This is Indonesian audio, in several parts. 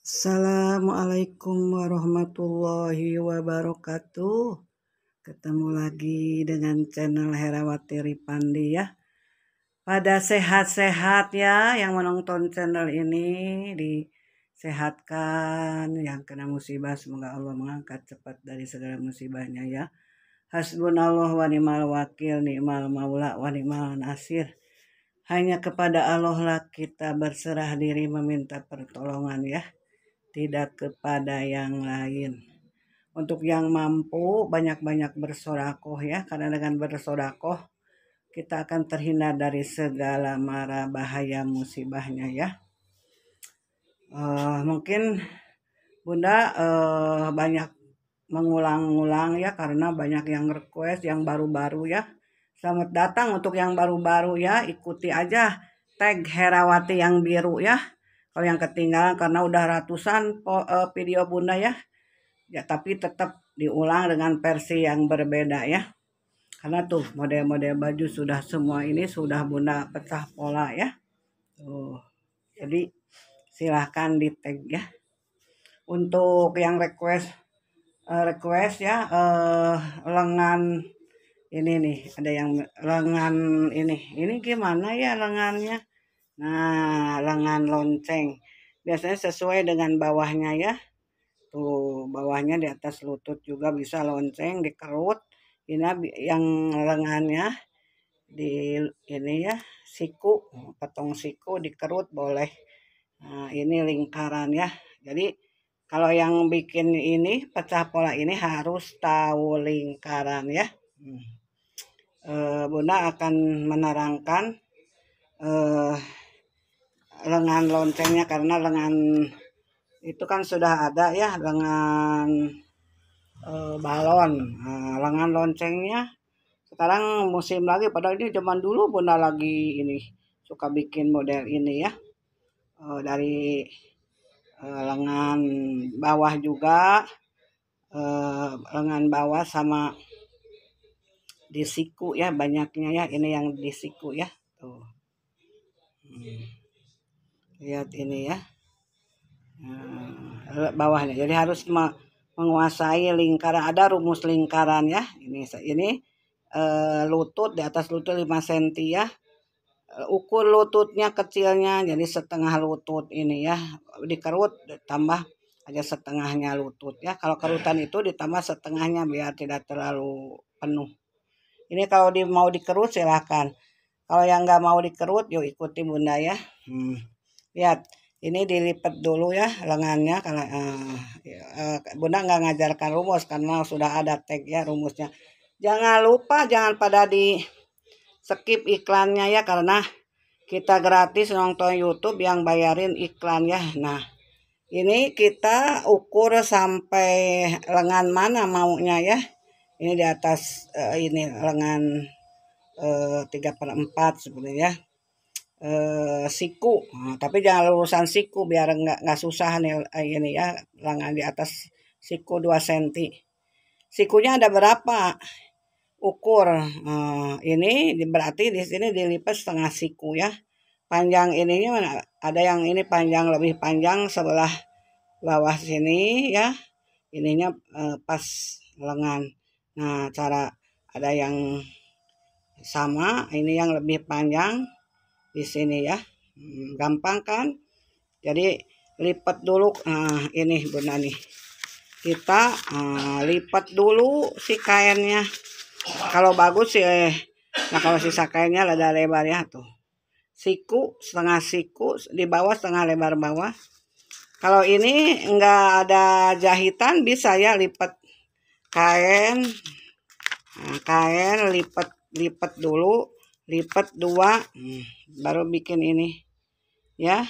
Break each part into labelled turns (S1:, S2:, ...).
S1: Assalamualaikum warahmatullahi wabarakatuh. Ketemu lagi dengan channel Herawati Ripandi ya. Pada sehat-sehat ya yang menonton channel ini disehatkan, yang kena musibah semoga Allah mengangkat cepat dari segala musibahnya ya. Hasbunallah wa ni'mal wakil, ni'mal maula wa ni'mal nasir. Hanya kepada Allah lah kita berserah diri meminta pertolongan ya tidak kepada yang lain. Untuk yang mampu, banyak-banyak bersodakoh ya, karena dengan bersodakoh kita akan terhindar dari segala mara bahaya musibahnya ya. Uh, mungkin Bunda uh, banyak mengulang-ulang ya karena banyak yang request yang baru-baru ya. Selamat datang untuk yang baru-baru ya, ikuti aja tag Herawati yang biru ya kalau yang ketinggalan karena udah ratusan eh, video bunda ya ya tapi tetap diulang dengan versi yang berbeda ya karena tuh model-model baju sudah semua ini sudah bunda pecah pola ya tuh jadi silahkan di tag ya untuk yang request eh, request ya eh, lengan ini nih ada yang lengan ini ini gimana ya lengannya Nah, lengan lonceng. Biasanya sesuai dengan bawahnya ya. Tuh, bawahnya di atas lutut juga bisa lonceng, dikerut. Ini yang lengannya di ini ya, siku, potong siku dikerut boleh. Nah, ini lingkaran ya. Jadi kalau yang bikin ini pecah pola ini harus tahu lingkaran ya. Hmm. E, Bunda akan menerangkan eh lengan loncengnya karena lengan itu kan sudah ada ya lengan e, balon nah, lengan loncengnya sekarang musim lagi padahal ini zaman dulu bunda lagi ini suka bikin model ini ya e, dari e, lengan bawah juga e, lengan bawah sama di siku ya banyaknya ya ini yang di siku ya tuh hmm lihat ini ya nah, bawahnya jadi harus menguasai lingkaran ada rumus lingkaran ya ini ini e, lutut di atas lutut 5 cm ya eh, ukur lututnya kecilnya jadi setengah lutut ini ya dikerut tambah aja setengahnya lutut ya kalau kerutan itu ditambah setengahnya biar tidak terlalu penuh ini kalau di, mau dikerut silahkan kalau yang nggak mau dikerut yuk ikuti bunda ya hmm lihat ya, ini dilipat dulu ya lengannya karena uh, uh, bunda nggak ngajarkan rumus karena sudah ada tag ya rumusnya jangan lupa jangan pada di skip iklannya ya karena kita gratis nonton YouTube yang bayarin iklan ya nah ini kita ukur sampai lengan mana maunya ya ini di atas uh, ini lengan tiga uh, per empat sebenarnya ya eh, siku nah, tapi jangan lurusan siku biar nggak nggak susah nih eh, ini ya lengan di atas siku 2 cm sikunya ada berapa ukur eh, ini berarti di sini dilipat setengah siku ya panjang ininya mana ada yang ini panjang lebih panjang sebelah bawah sini ya ininya eh, pas lengan nah cara ada yang sama ini yang lebih panjang di sini ya hmm, gampang kan jadi lipat dulu nah ini benar nih kita nah, lipat dulu si kainnya kalau bagus sih eh. nah kalau sisa kainnya ada lebar ya tuh siku setengah siku di bawah setengah lebar bawah kalau ini enggak ada jahitan bisa ya lipat kain nah, kain lipat lipat dulu lipat dua hmm. baru bikin ini ya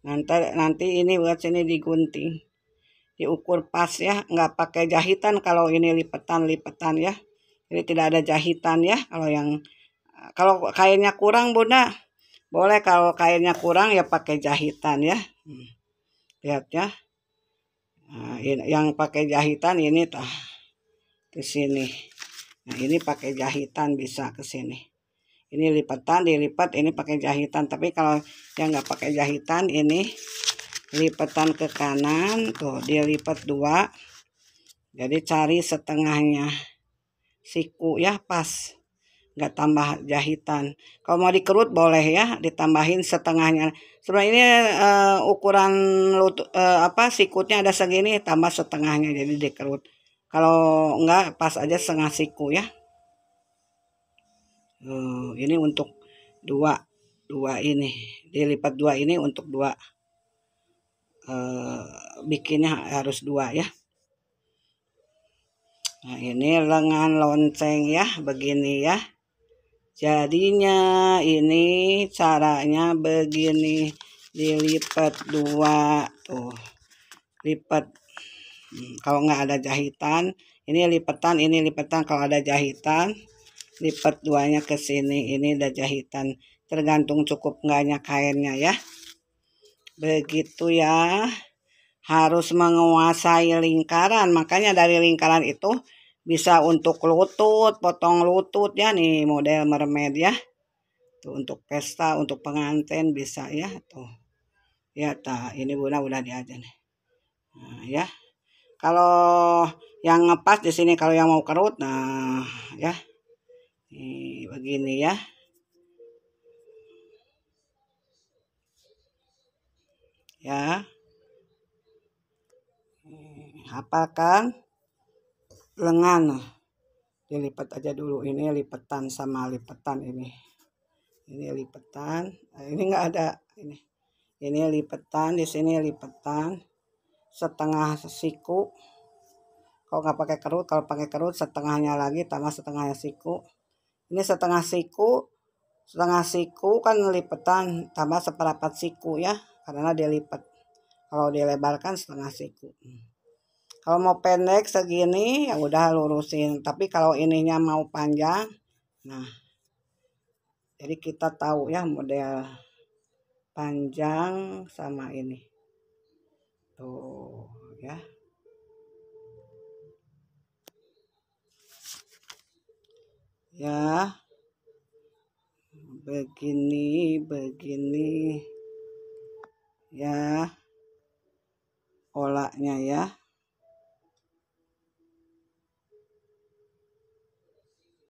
S1: nanti nanti ini buat sini digunting diukur pas ya nggak pakai jahitan kalau ini lipetan lipetan ya jadi tidak ada jahitan ya kalau yang kalau kainnya kurang bunda boleh kalau kainnya kurang ya pakai jahitan ya hmm. lihat ya nah, yang pakai jahitan ini tah ke sini nah ini pakai jahitan bisa ke sini ini lipatan dilipat ini pakai jahitan tapi kalau yang nggak pakai jahitan ini lipatan ke kanan tuh dia dua jadi cari setengahnya siku ya pas nggak tambah jahitan kalau mau dikerut boleh ya ditambahin setengahnya sebenarnya ini uh, ukuran lut uh, eh, apa sikutnya ada segini tambah setengahnya jadi dikerut kalau nggak pas aja setengah siku ya uh, ini untuk dua dua ini dilipat dua ini untuk dua uh, bikinnya harus dua ya nah ini lengan lonceng ya begini ya jadinya ini caranya begini dilipat dua tuh lipat hmm, kalau nggak ada jahitan ini lipatan ini lipatan kalau ada jahitan lipat duanya ke sini ini udah jahitan tergantung cukup enggaknya kainnya ya begitu ya harus menguasai lingkaran makanya dari lingkaran itu bisa untuk lutut potong lutut ya nih model mermaid ya tuh untuk pesta untuk pengantin bisa ya tuh ya tak ini bunda udah diajar nih nah, ya kalau yang ngepas di sini kalau yang mau kerut nah ya ini begini ya. Ya. Hafalkan lengan. Dilipat aja dulu ini lipetan sama lipetan ini. Ini lipetan. Eh, ini enggak ada ini. Ini lipetan, di sini lipetan setengah siku kalau nggak pakai kerut kalau pakai kerut setengahnya lagi tambah setengahnya siku ini setengah siku setengah siku kan lipetan tambah seperempat siku ya karena dia lipat kalau dilebarkan setengah siku kalau mau pendek segini ya udah lurusin tapi kalau ininya mau panjang nah jadi kita tahu ya model panjang sama ini tuh ya ya begini begini ya olaknya ya